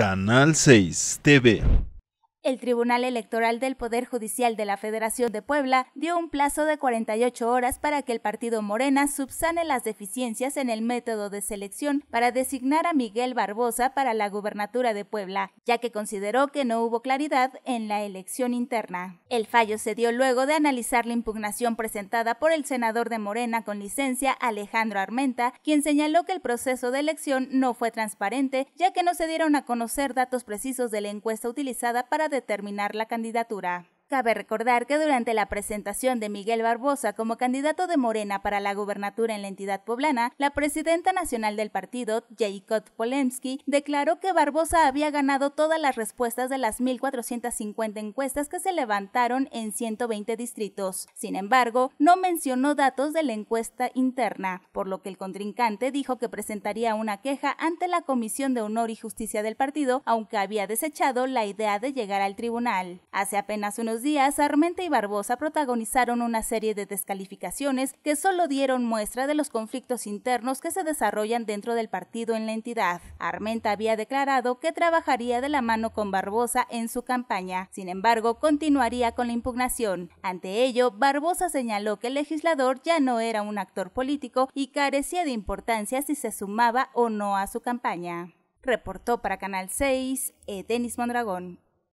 Canal 6 TV. El Tribunal Electoral del Poder Judicial de la Federación de Puebla dio un plazo de 48 horas para que el partido Morena subsane las deficiencias en el método de selección para designar a Miguel Barbosa para la gubernatura de Puebla, ya que consideró que no hubo claridad en la elección interna. El fallo se dio luego de analizar la impugnación presentada por el senador de Morena con licencia Alejandro Armenta, quien señaló que el proceso de elección no fue transparente, ya que no se dieron a conocer datos precisos de la encuesta utilizada para determinar la candidatura. Cabe recordar que durante la presentación de Miguel Barbosa como candidato de Morena para la gubernatura en la entidad poblana, la presidenta nacional del partido, Jacob Polensky, declaró que Barbosa había ganado todas las respuestas de las 1.450 encuestas que se levantaron en 120 distritos. Sin embargo, no mencionó datos de la encuesta interna, por lo que el contrincante dijo que presentaría una queja ante la Comisión de Honor y Justicia del partido, aunque había desechado la idea de llegar al tribunal. Hace apenas unos días, Armenta y Barbosa protagonizaron una serie de descalificaciones que solo dieron muestra de los conflictos internos que se desarrollan dentro del partido en la entidad. Armenta había declarado que trabajaría de la mano con Barbosa en su campaña, sin embargo, continuaría con la impugnación. Ante ello, Barbosa señaló que el legislador ya no era un actor político y carecía de importancia si se sumaba o no a su campaña. Reportó para Canal 6 e. Denis Mondragón.